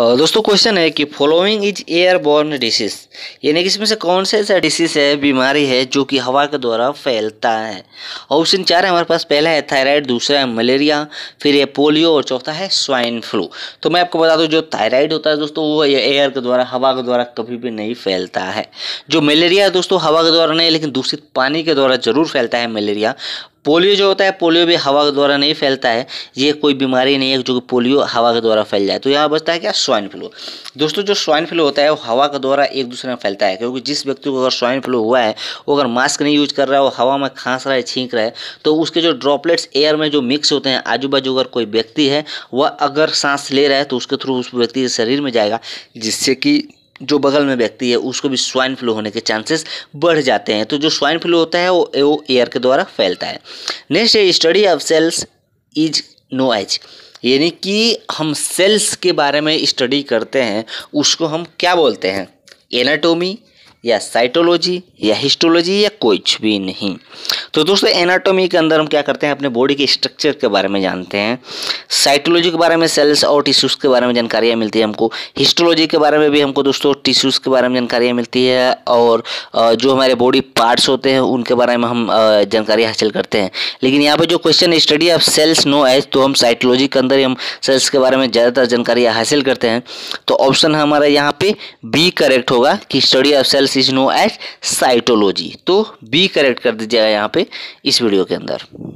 दोस्तों क्वेश्चन है कि फॉलोइंग इज एयरबॉर्न डिसीज यानी कि इसमें से कौन सा ऐसा डिसीज है बीमारी है जो कि हवा के द्वारा फैलता है ऑप्शन चार है हमारे पास पहला है थायराइड दूसरा है मलेरिया फिर ये पोलियो और चौथा है स्वाइन फ्लू तो मैं आपको बता दूं जो थायराइड होता है दोस्तों वो एयर के द्वारा हवा के द्वारा कभी भी नहीं फैलता है जो मलेरिया दोस्तों हवा के द्वारा नहीं लेकिन दूषित पानी के द्वारा जरूर फैलता है मलेरिया पोलियो जो होता है पोलियो भी हवा के द्वारा नहीं फैलता है ये कोई बीमारी नहीं है जो कि पोलियो हवा के द्वारा फैल जाए तो यहाँ बचता है क्या स्वाइन फ्लू दोस्तों जो स्वाइन फ्लू होता है वो हवा के द्वारा एक दूसरे में फैलता है क्योंकि जिस व्यक्ति को अगर स्वाइन फ्लू हुआ है वो अगर मास्क नहीं यूज कर रहा है वो हवा में खांस रहा है छींक रहा है तो उसके जो ड्रॉपलेट्स एयर में जो मिक्स होते हैं आजू बाजू अगर कोई व्यक्ति है वह अगर सांस ले रहा है तो उसके थ्रू उस व्यक्ति के शरीर में जाएगा जिससे कि जो बगल में व्यक्ति है उसको भी स्वाइन फ्लू होने के चांसेस बढ़ जाते हैं तो जो स्वाइन फ्लू होता है वो वो एयर के द्वारा फैलता है नेक्स्ट है study of cells is known as यानी कि हम सेल्स के बारे में स्टडी करते हैं उसको हम क्या बोलते हैं एनाटोमी या साइटोलॉजी या हिस्टोलॉजी या कुछ भी नहीं तो दोस्तों एनाटॉमी के अंदर हम क्या करते हैं अपने बॉडी के स्ट्रक्चर के बारे में जानते हैं साइटोलॉजी के बारे में सेल्स और टिश्यूज़ के बारे में जानकारियाँ मिलती है हमको हिस्टोलॉजी के बारे में भी हमको दोस्तों टिश्यूज़ के बारे में जानकारियाँ मिलती है और जो हमारे बॉडी पार्ट्स होते हैं उनके बारे में हम जानकारी हासिल करते हैं लेकिन यहाँ पर जो question study of cells known as तो हम साइटोलॉजी के अंदर ही हम सेल्स के बारे में ज़्यादातर जानकारियाँ हासिल करते हैं तो ऑप्शन हमारा यहाँ पे बी करेक्ट होगा कि study of cells this is known as cytology तो बी करेक्ट कर दीजिएगा यहाँ पे इस वीडियो के अंदर